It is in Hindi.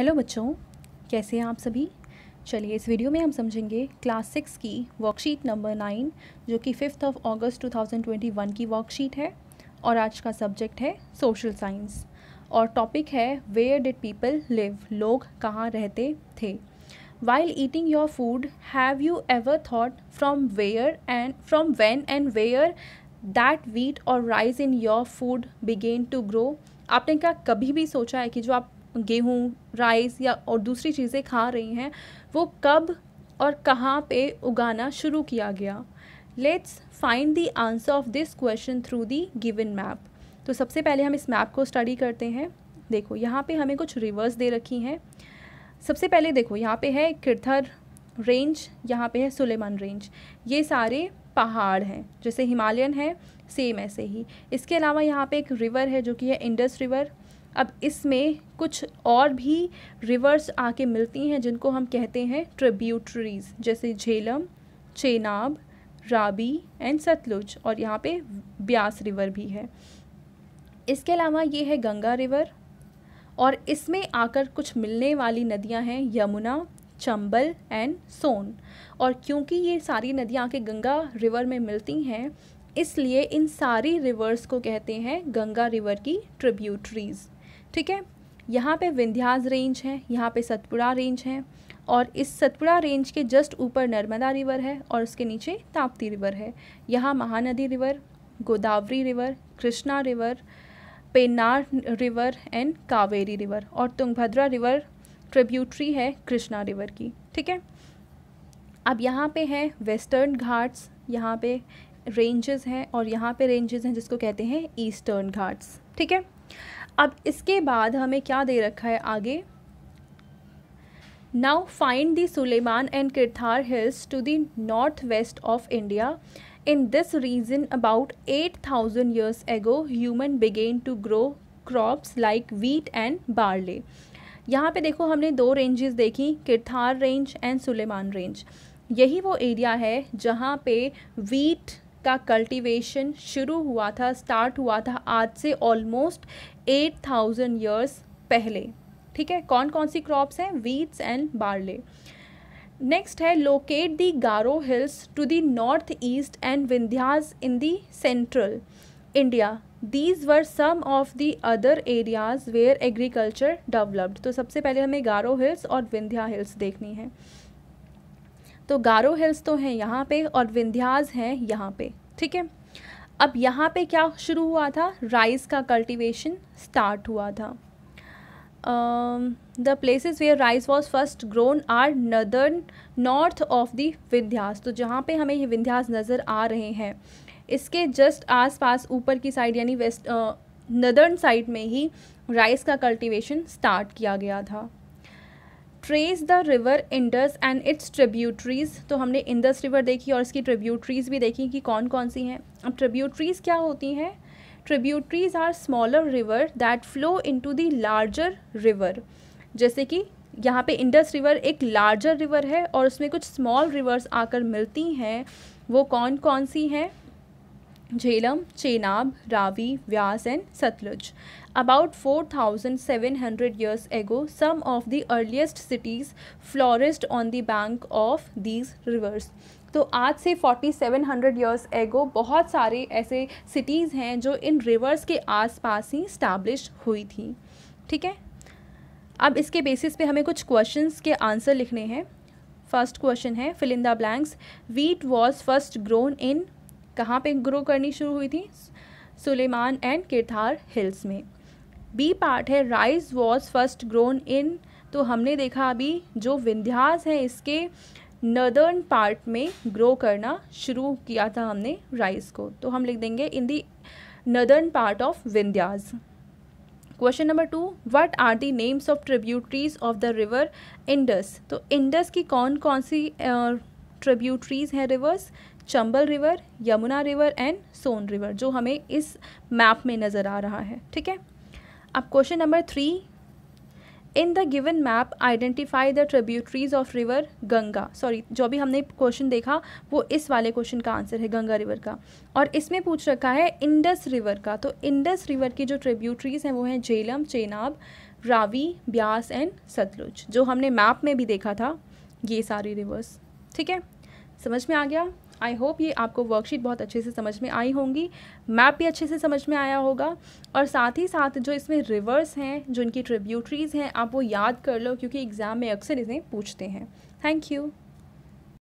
हेलो बच्चों कैसे हैं आप सभी चलिए इस वीडियो में हम समझेंगे क्लास सिक्स की वर्कशीट नंबर नाइन जो कि फिफ्थ ऑफ अगस्त 2021 की वर्कशीट है और आज का सब्जेक्ट है सोशल साइंस और टॉपिक है वेयर डिड पीपल लिव लोग कहाँ रहते थे while eating your food have you ever thought from where and from when and where that wheat और rice in your food began to grow आपने क्या कभी भी सोचा है कि जो आप गेहूँ राइस या और दूसरी चीज़ें खा रही हैं वो कब और कहाँ पे उगाना शुरू किया गया let's find the answer of this question through the given map तो सबसे पहले हम इस मैप को स्टडी करते हैं देखो यहाँ पे हमें कुछ रिवर्स दे रखी हैं सबसे पहले देखो यहाँ पे है किरथर रेंज यहाँ पे है सुलेमान रेंज ये सारे पहाड़ हैं जैसे हिमालयन है सेम ऐसे ही इसके अलावा यहाँ पे एक रिवर है जो कि है इंडस रिवर अब इसमें कुछ और भी रिवर्स आके मिलती हैं जिनको हम कहते हैं ट्रिब्यूटरीज जैसे झेलम चेनाब राबी एंड सतलुज और यहाँ पे ब्यास रिवर भी है इसके अलावा ये है गंगा रिवर और इसमें आकर कुछ मिलने वाली नदियाँ हैं यमुना चंबल एंड सोन और क्योंकि ये सारी नदियाँ आके गंगा रिवर में मिलती हैं इसलिए इन सारी रिवर्स को कहते हैं गंगा रिवर की ट्रिब्यूटरीज़ ठीक है यहाँ पे विंध्याज रेंज है यहाँ पे सतपुड़ा रेंज है और इस सतपुड़ा रेंज के जस्ट ऊपर नर्मदा रिवर है और उसके नीचे ताप्ती रिवर है यहाँ Mahanadi river Godavari river Krishna river Pennar river and Kaveri river और तुंगभद्रा रिवर ट्रिब्यूटरी है कृष्णा रिवर की ठीक है अब यहाँ पे है वेस्टर्न घाट्स यहाँ पे रेंजेस हैं और यहाँ पे रेंजेस हैं जिसको कहते हैं ईस्टर्न घाट्स ठीक है अब इसके बाद हमें क्या दे रखा है आगे now find the Sulaiman and Kirthar hills to the north west of India in this region about eight thousand years ago human began to grow crops like wheat and barley यहाँ पे देखो हमने दो रेंजेस देखी Kirthar range and Sulaiman range यही वो एरिया है जहाँ पे वीट का कल्टीवेशन शुरू हुआ था स्टार्ट हुआ था आज से ऑलमोस्ट एट थाउजेंड ईयर्स पहले ठीक है कौन कौन सी क्रॉप्स हैं वीट्स एंड बार्ले नेक्स्ट है locate the Garo hills to the north east and Vindhyas in the central India these were some of the other areas where agriculture developed तो सबसे पहले हमें गारो हिल्स और विंध्या हिल्स देखनी है तो गारो हिल्स तो हैं यहाँ पे और विंध्याज हैं यहाँ पे ठीक है अब यहाँ पे क्या शुरू हुआ था राइस का कल्टीवेशन स्टार्ट हुआ था the places where rice was first grown are northern north of the Vindhyas तो जहाँ पे हमें ये विंध्यास नज़र आ रहे हैं इसके जस्ट आसपास ऊपर की साइड यानी वेस्ट नदर्न साइड में ही राइस का कल्टीवेशन स्टार्ट किया गया था trace the river Indus and its tributaries तो हमने इंडस रिवर देखी और इसकी ट्रिब्यूटरीज भी देखी कि कौन कौन सी हैं अब ट्रिब्यूटरीज क्या होती हैं tributaries are smaller river that flow to the larger river जैसे कि यहाँ पे इंडस रिवर एक लार्जर रिवर है और उसमें कुछ स्मॉल रिवर्स आकर मिलती हैं वो कौन कौन सी हैं Jhelum Chenab Ravi Beas and Sutlej about four thousand seven hundred years ago some of the earliest cities flourished on the bank of these rivers तो आज से फोर्टी सेवन हंड्रेड ईयर्स एगो बहुत सारे ऐसे सिटीज़ हैं जो इन रिवर्स के आस पास ही स्टैब्लिश हुई थी ठीक है अब इसके बेसिस पे हमें कुछ क्वेश्चंस के आंसर लिखने हैं फर्स्ट क्वेश्चन है fill in the blanks wheat was first grown in कहाँ पे ग्रो करनी शुरू हुई थी सुलेमान एंड किरथार हिल्स में बी पार्ट है rice was first grown in तो हमने देखा अभी जो विंध्यास है इसके नदर्न पार्ट में ग्रो करना शुरू किया था हमने राइस को तो हम लिख देंगे in the northern part of Vindhyas question number two what are the names of tributaries of the river Indus तो इंडस की कौन कौन सी ट्रिब्यूटरीज हैं rivers Chambal river Yamuna river and Son river जो हमें इस मैप में नज़र आ रहा है ठीक है अब question number three in the given map identify the tributaries of river Ganga sorry जो भी हमने क्वेश्चन देखा वो इस वाले क्वेश्चन का आंसर है गंगा रिवर का और इसमें पूछ रखा है इंडस रिवर का तो इंडस रिवर की जो ट्रिब्यूटरीज हैं वो हैं झेलम चेनाब रावी ब्यास एंड सतलुज जो हमने मैप में भी देखा था ये सारी रिवर्स ठीक है समझ में आ गया आई होप ये आपको वर्कशीट बहुत अच्छे से समझ में आई होंगी मैप भी अच्छे से समझ में आया होगा और साथ ही साथ जो इसमें रिवर्स हैं जो इनकी ट्रिब्यूटरीज़ हैं आप वो याद कर लो क्योंकि एग्ज़ाम में अक्सर इसे पूछते हैं थैंक यू